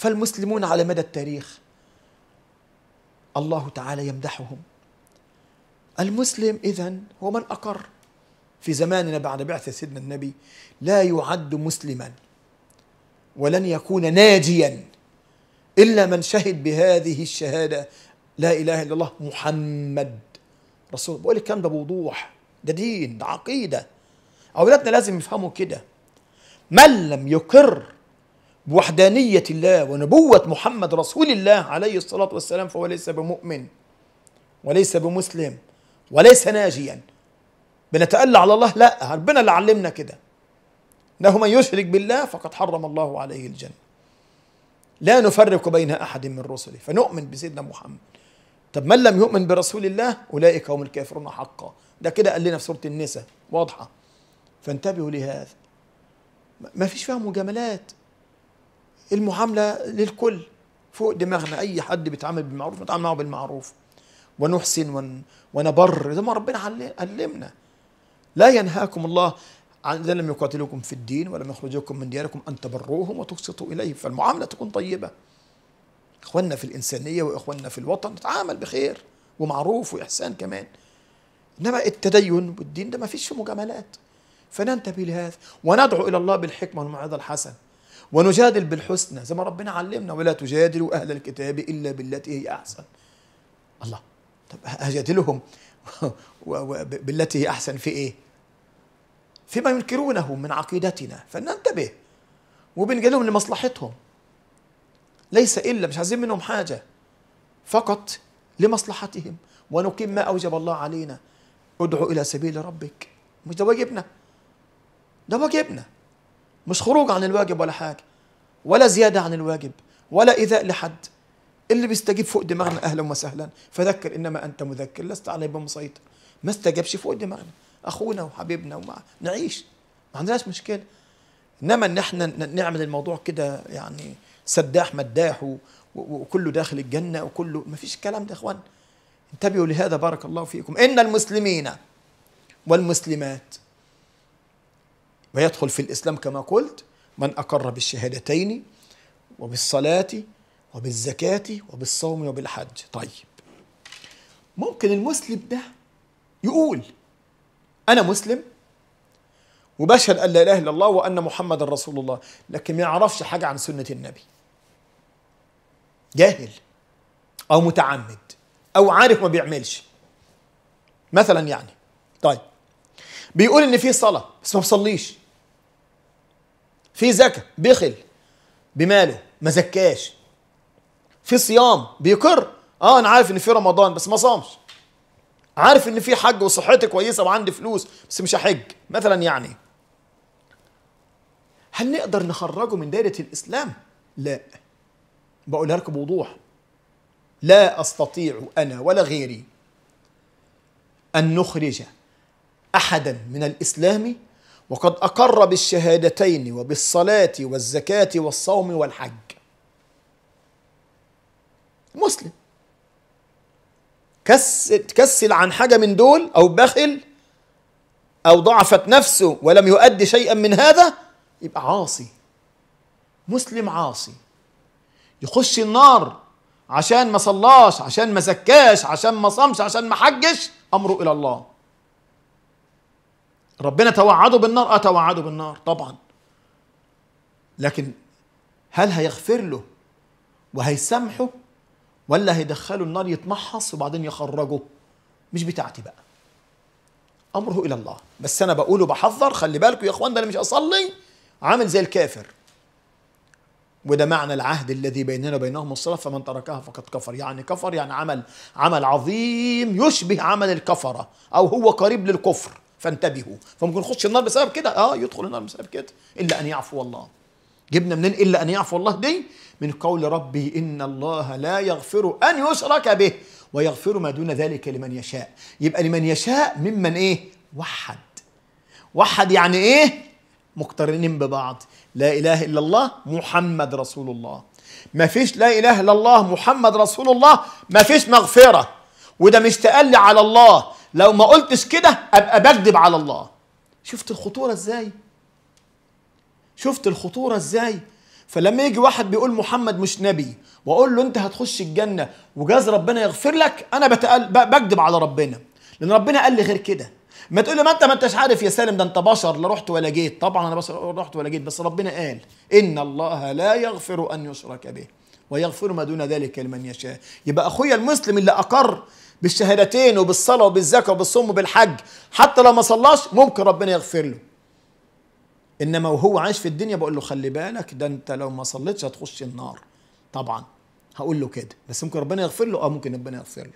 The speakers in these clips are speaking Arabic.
فالمسلمون على مدى التاريخ الله تعالى يمدحهم المسلم إذا هو من أقر في زماننا بعد بعثة سيدنا النبي لا يعد مسلما ولن يكون ناجيا إلا من شهد بهذه الشهادة لا إله إلا الله محمد رسول بقول الكلام ده بوضوح ده دين ده عقيدة أولادنا لازم يفهموا كده من لم يقر بوحدانية الله ونبوة محمد رسول الله عليه الصلاة والسلام فهو ليس بمؤمن وليس بمسلم وليس ناجيا بنتألى على الله لا ربنا اللي علمنا كده انه من يشرك بالله فقد حرم الله عليه الجنه لا نفرق بين احد من رسله فنؤمن بسيدنا محمد طب من لم يؤمن برسول الله اولئك هم الكافرون حقا ده كده قال لنا في سوره النساء واضحه فانتبهوا لهذا ما فيش فيها مجاملات المعامله للكل فوق دماغنا اي حد بيتعامل بالمعروف نتعامل معه بالمعروف ونحسن ون ونبر زي ما ربنا علمنا لا ينهاكم الله عن ذا لم يقاتلوكم في الدين ولم يخرجوكم من دياركم ان تبروهم وتقسطوا إليه فالمعامله تكون طيبه اخواننا في الانسانيه واخواننا في الوطن نتعامل بخير ومعروف واحسان كمان انما التدين والدين ده ما فيش مجاملات فننتبه لهذا وندعو الى الله بالحكمه والموعظه الحسنه ونجادل بالحسنى زي ما ربنا علمنا ولا تجادلوا أهل الكتاب إلا بالتي هي أحسن الله طب أجادلهم بالتي هي أحسن في إيه فيما ينكرونه من عقيدتنا فلننتبه وبنجادلهم لمصلحتهم ليس إلا مش عايزين منهم حاجة فقط لمصلحتهم ونقيم ما أوجب الله علينا ادعو إلى سبيل ربك مش ده واجبنا ده واجبنا مش خروج عن الواجب ولا حاجه ولا زياده عن الواجب ولا ايذاء لحد اللي بيستجيب فوق دماغنا اهلا وسهلا فذكر انما انت مذكر لست عليه بمسيطر ما استجابش فوق دماغنا اخونا وحبيبنا ومع نعيش ما عندناش مشكله انما ان احنا نعمل الموضوع كده يعني سداح مداح وكله داخل الجنه وكله ما فيش الكلام ده يا اخوان انتبهوا لهذا بارك الله فيكم ان المسلمين والمسلمات ويدخل في الإسلام كما قلت من أقر بالشهادتين وبالصلاة وبالزكاة وبالصوم وبالحج طيب ممكن المسلم ده يقول أنا مسلم وبشهد أن لا إله إلا الله وأن محمد رسول الله لكن ما يعرفش حاجة عن سنة النبي جاهل أو متعمد أو عارف ما بيعملش مثلا يعني طيب بيقول ان في صلاه بس ما بيصليش في زكاه بخل بماله ما زكاش في صيام بيقر اه انا عارف ان في رمضان بس ما صامش عارف ان في حج وصحتي كويسه وعندي فلوس بس مش هحج مثلا يعني هل نقدر نخرجه من دائره الاسلام لا بقولها لك بوضوح لا استطيع انا ولا غيري ان نخرج احدا من الاسلام وقد اقر بالشهادتين وبالصلاه والزكاه والصوم والحج مسلم كس تكسل عن حاجه من دول او بخل او ضعفت نفسه ولم يؤدي شيئا من هذا يبقى عاصي مسلم عاصي يخش النار عشان ما صلاش عشان ما زكاش عشان ما صامش عشان ما حجش امره الى الله ربنا توعده بالنار اه توعده بالنار طبعا لكن هل هيغفر له وهيسامحه ولا هيدخله النار يتمحص وبعدين يخرجه مش بتاعتي بقى امره الى الله بس انا بقوله بحذر خلي بالكم يا اخوان ده انا مش اصلي عامل زي الكافر وده معنى العهد الذي بيننا وبينهم الصلاة فمن تركها فقد كفر يعني كفر يعني عمل عمل عظيم يشبه عمل الكفرة أو هو قريب للكفر فانتبهوا فممكن يخش النار بسبب كده اه يدخل النار بسبب كده الا ان يعفو الله جبنا منين الا ان يعفو الله دي من قول ربي ان الله لا يغفر ان يشرك به ويغفر ما دون ذلك لمن يشاء يبقى لمن يشاء ممن ايه وحد وحد يعني ايه مقترنين ببعض لا اله الا الله محمد رسول الله ما فيش لا اله الا الله محمد رسول الله ما فيش مغفره وده مش تقلي على الله لو ما قلتش كده ابقى بكذب على الله شفت الخطوره ازاي شفت الخطوره ازاي فلما يجي واحد بيقول محمد مش نبي واقول له انت هتخش الجنه وجاز ربنا يغفر لك انا بتقل بكذب على ربنا لان ربنا قال لي غير كده ما تقول لي ما انت ما انتش عارف يا سالم ده انت بشر لا رحت ولا جيت طبعا انا بشر رحت ولا جيت بس ربنا قال ان الله لا يغفر ان يشرك به ويغفر ما دون ذلك لمن يشاء يبقى اخويا المسلم اللي اقر بالشهادتين وبالصلاه وبالزكاه وبالصوم وبالحج حتى لو ما صلاش ممكن ربنا يغفر له انما وهو عايش في الدنيا بقول له خلي بالك ده انت لو ما صليتش هتخش النار طبعا هقول له كده بس ممكن ربنا يغفر له اه ممكن ربنا يغفر له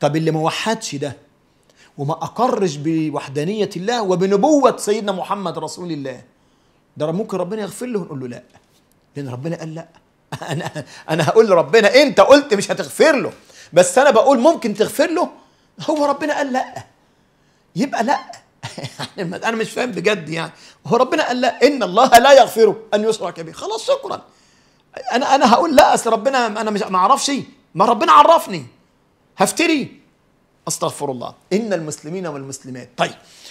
طب اللي ما وحدش ده وما اقرش بوحدانيه الله وبنبوه سيدنا محمد رسول الله ده ممكن ربنا يغفر له ونقول له لا لان ربنا قال لا انا انا هقول لربنا انت قلت مش هتغفر له بس انا بقول ممكن تغفر له هو ربنا قال لا يبقى لا يعني انا مش فاهم بجد يعني هو ربنا قال لا ان الله لا يغفره ان يشرك به خلاص شكرا انا انا هقول لا اصل ربنا انا مش ما اعرفش ما ربنا عرفني هفتري استغفر الله ان المسلمين والمسلمات طيب